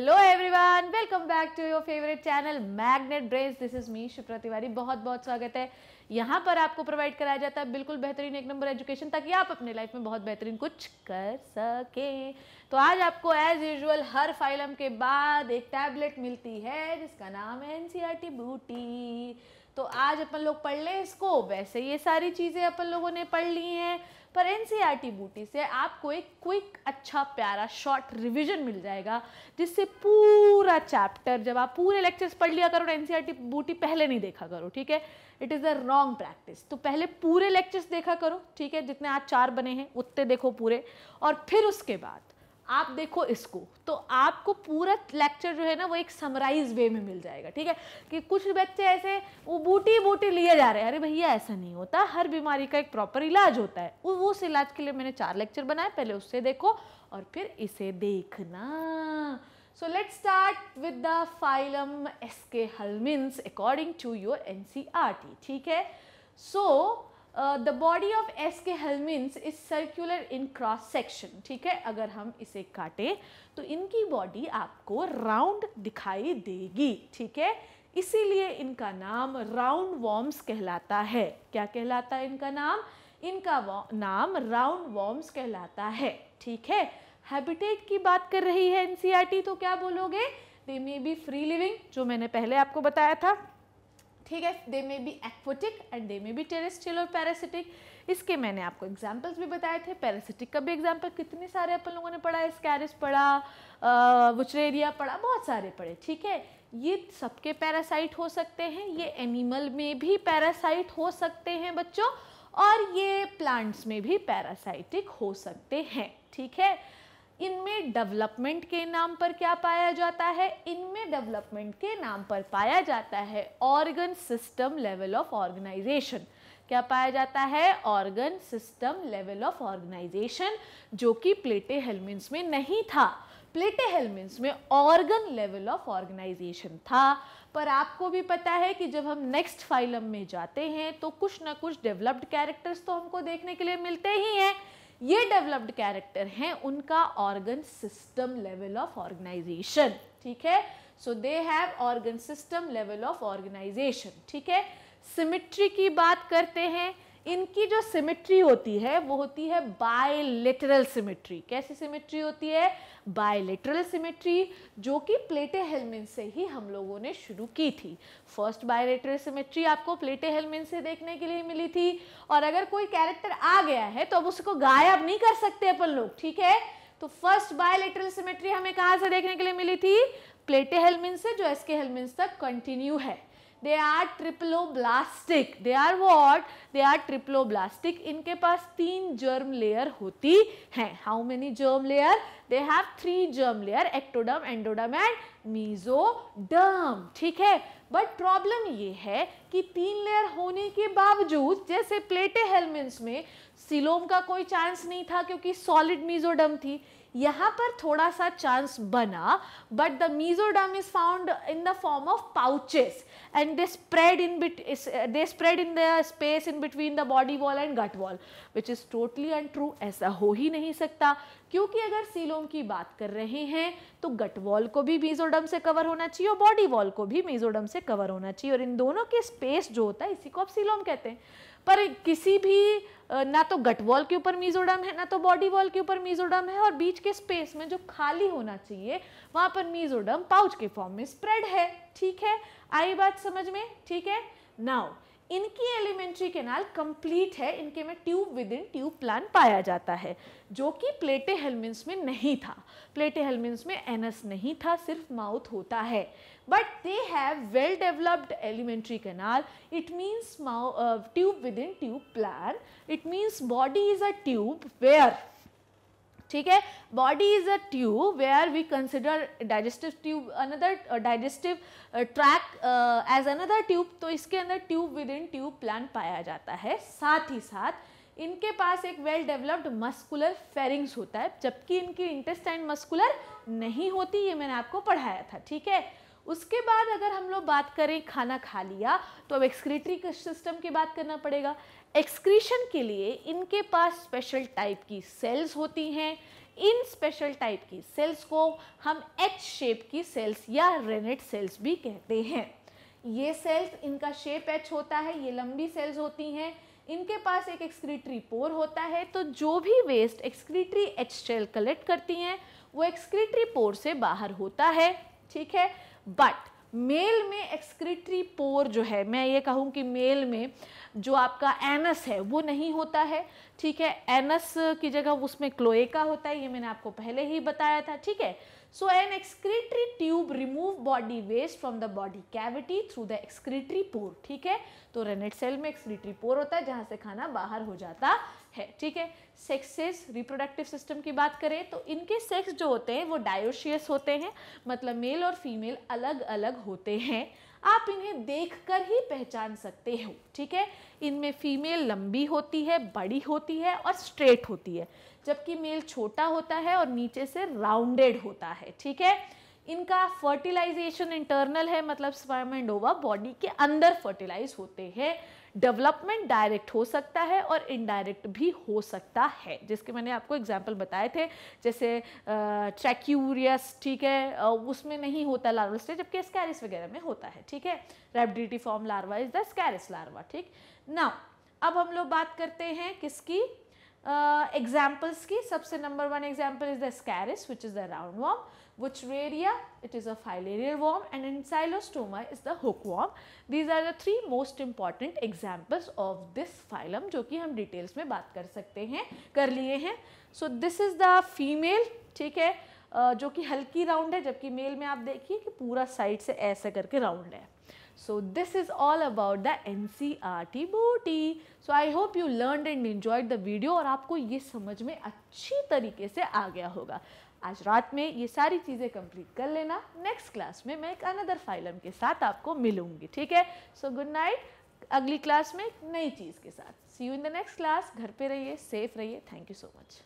Hello everyone welcome back to your favourite channel magnet brains this is me Shipra Tiwari बहुत बहुत स्वागत है यहाँ पर आपको प्रोवाइड कराया जाता है बिल्कुल बेहतरीन एक नंबर एजुकेशन ताकि आप अपने लाइफ में बहुत बेहतरीन कुछ कर सकें तो आज आपको एज यूजुअल हर फाइलम के बाद एक टैबलेट मिलती है जिसका नाम है एन बूटी e तो आज अपन लोग पढ़ लें इसको वैसे ये सारी चीज़ें अपन लोगों ने पढ़ ली हैं पर एन बूटी e से आपको एक क्विक अच्छा प्यारा शॉर्ट रिविजन मिल जाएगा जिससे पूरा चैप्टर जब आप पूरे लेक्चर्स पढ़ लिया करो एन बूटी e पहले नहीं देखा करो ठीक है it is a wrong practice तो पहले पूरे लेक्चर्स देखा करो ठीक है जितने आज चार बने हैं उतने देखो पूरे और फिर उसके बाद आप देखो इसको तो आपको पूरा लेक्चर जो है ना वो एक समराइज वे में मिल जाएगा ठीक है कि कुछ बच्चे ऐसे वो बूटी बूटी लिए जा रहे हैं अरे भैया ऐसा नहीं होता हर बीमारी का एक प्रॉपर इलाज होता है उस इलाज के लिए मैंने चार लेक्चर बनाए पहले उससे देखो और फिर इसे देखना so let start with the phylum aschelminthes according to your N ठीक है? So the body of aschelminthes is circular in cross section ठीक है अगर हम इसे काटें तो इनकी बॉडी आपको राउंड दिखाई देगी ठीक है इसीलिए इनका नाम राउंड वॉर्म्स कहलाता है क्या कहलाता है इनका नाम इनका नाम राउंड वॉर्म्स कहलाता है ठीक है हैबिटेट की बात कर रही है एनसीईआरटी e तो क्या बोलोगे they may be free living जो मैंने पहले आपको बताया था ठीक है they may be aquatic and they may be terrestrial और पैरासिटिक इसके मैंने आपको एग्जाम्पल्स भी बताए थे पैरासिटिक का भी एग्जाम्पल कितने सारे अपन लोगों ने पढ़ा स्कैरिस पढ़ा वुचरेरिया पढ़ा बहुत सारे पढ़े ठीक है ये सबके पैरासाइट हो सकते हैं ये एनिमल में भी पैरासाइट हो सकते हैं बच्चों और ये प्लांट्स में भी पैरासाइटिक हो सकते हैं ठीक है इनमें डेवलपमेंट के नाम पर क्या पाया जाता है इनमें डेवलपमेंट के नाम पर पाया जाता है organ system level of organisation क्या पाया जाता है organ system level of organisation जो कि प्लेटे हेलमिन्स में नहीं था प्लेटे हेलमिन्स में ऑर्गन लेवल ऑफ ऑर्गेनाइजेशन था पर आपको भी पता है कि जब हम नेक्स्ट फाइलम में जाते हैं तो कुछ ना कुछ डेवलप्ड कैरेक्टर्स तो हमको देखने के लिए मिलते ही हैं ये डेवलप्ड कैरेक्टर हैं उनका organ system level of organisation ठीक है so they have organ system level of organisation ठीक है सिमिट्री की बात करते हैं इनकी जो सिमेट्री होती है वो होती है बायलेटरल सिमेट्री कैसी सिमेट्री होती है बायलेटरल सिमेट्री जो कि प्लेटे हेलमिन से ही हम लोगों ने शुरू की थी फर्स्ट बायलेटरल सिमेट्री आपको प्लेटे हेलमिन से देखने के लिए मिली थी और अगर कोई कैरेक्टर आ गया है तो अब उसको गायब नहीं कर सकते अपन लोग ठीक है तो फर्स्ट बायलेटरल सिमेट्री हमें कहाँ से देखने के लिए मिली थी प्लेटे हेलमिन से जो एस के तक कंटिन्यू है they are triploblastic they are what they are triploblastic इनके पास तीन जर्म लेयर होती है how many germ layer they have three germ layer ectoderm endoderm and mesoderm ठीक है बट प्रॉब्लम ये है कि तीन लेयर होने के बावजूद जैसे प्लेटे हेलमेंट्स में सिलोम का कोई चांस नहीं था क्योंकि सॉलिड मीजोडम थी यहाँ पर थोड़ा सा चांस बना but the mesoderm is found in the form of pouches and they spread in bit they spread in the space in between the body wall and gut wall which is totally untrue ऐसा हो ही नहीं सकता क्योंकि अगर coelom की बात कर रहे हैं तो गट वॉल को भी मीजोडम से कवर होना चाहिए और बॉडी वॉल को भी मीजोडम से कवर होना चाहिए और इन दोनों के स्पेस जो होता है इसी को आप सिलोम कहते हैं पर किसी भी ना तो गट वॉल के ऊपर मीजोडम है ना तो बॉडी वॉल के ऊपर मीजोडम है और बीच के स्पेस में जो खाली होना चाहिए वहां पर मीजोडम पाउच के फॉर्म में स्प्रेड है ठीक है आई बात समझ में ठीक है नाउ इनकी एलिमेंट्री कैनाल कंप्लीट है इनके में tube within tube plan पाया जाता है जो कि प्लेटे हेलमिन्स में नहीं था प्लेटे हेलमिन्स में एनस नहीं था सिर्फ माउथ होता है but they have well developed alimentary canal it means tube within tube plan it means body is a tube where ठीक है body is a tube we are we consider digestive tube another digestive tract as another tube तो इसके अंदर tube within tube plan पाया जाता है साथ ही साथ इनके पास एक वेल डेवलप्ड मस्कुलर फेरिंग्स होता है जबकि इनकी इंटेस्टाइन मस्कुलर नहीं होती ये मैंने आपको पढ़ाया था ठीक है उसके बाद अगर हम लोग बात करें खाना खा लिया तो अब एक्सक्रीटरी सिस्टम की बात करना पड़ेगा एक्सक्रीशन के लिए इनके पास स्पेशल टाइप की सेल्स होती हैं इन स्पेशल टाइप की सेल्स को हम एच शेप की सेल्स या रेनेट सेल्स भी कहते हैं ये सेल्स इनका शेप एच होता है ये लंबी सेल्स होती हैं इनके पास एक एक्सक्रीटरी पोर होता है तो जो भी waste excretory H cell collect करती हैं वो एक्सक्रीटरी पोर से बाहर होता है ठीक है बट मेल में एक्सक्रिटरी पोर जो है मैं ये कहूँ कि मेल में जो आपका एनस है वो नहीं होता है ठीक है एनस की जगह उसमें क्लोएका होता है ये मैंने आपको पहले ही बताया था ठीक है So an excretory tube remove body waste from the body cavity through the excretory pore ठीक है तो रेनेट सेल में excretory pore होता है जहाँ से खाना बाहर हो जाता है ठीक है सेक्सेस रिप्रोडक्टिव सिस्टम की बात करें तो इनके सेक्स जो होते हैं वो डायोशियस होते हैं मतलब मेल और फीमेल अलग अलग होते हैं आप इन्हें देखकर ही पहचान सकते हो ठीक है इनमें फीमेल लंबी होती है बड़ी होती है और स्ट्रेट होती है जबकि मेल छोटा होता है और नीचे से राउंडेड होता है ठीक है इनका फर्टिलाइजेशन इंटरनल है मतलब स्पर्म एंड ओवा बॉडी के अंदर फर्टिलाइज होते हैं डेवलपमेंट डायरेक्ट हो सकता है और इनडायरेक्ट भी हो सकता है जिसके मैंने आपको एग्जाम्पल बताए थे जैसे ट्रैक्यूरियस ठीक है उसमें नहीं होता लार्वल स्टेज जबकि स्कैरिस वगैरह में होता है ठीक है rhabditiform larva is the ascaris larva ठीक ना अब हम लोग बात करते हैं किसकी एग्जाम्पल्स uh, की सबसे number one example is the Ascaris which is the round worm Wuchereria it is a filarial worm and Ancylostoma is the hook worm these are the three most important examples of this phylum जो कि हम details में बात कर सकते हैं कर लिए हैं so this is the female ठीक है uh, जो कि हल्की राउंड है जबकि मेल में आप देखिए कि पूरा साइड से ऐसे करके राउंड है So this is all about the NCRT e booty. So I hope you learned and enjoyed the video और आपको ये समझ में अच्छी तरीके से आ गया होगा आज रात में ये सारी चीज़ें कंप्लीट कर लेना नेक्स्ट क्लास में मैं एक अनदर फाइलम के साथ आपको मिलूंगी ठीक है सो गुड नाइट अगली क्लास में नई चीज़ के साथ see you in the next class घर पे रहिए सेफ रहिए थैंक यू सो मच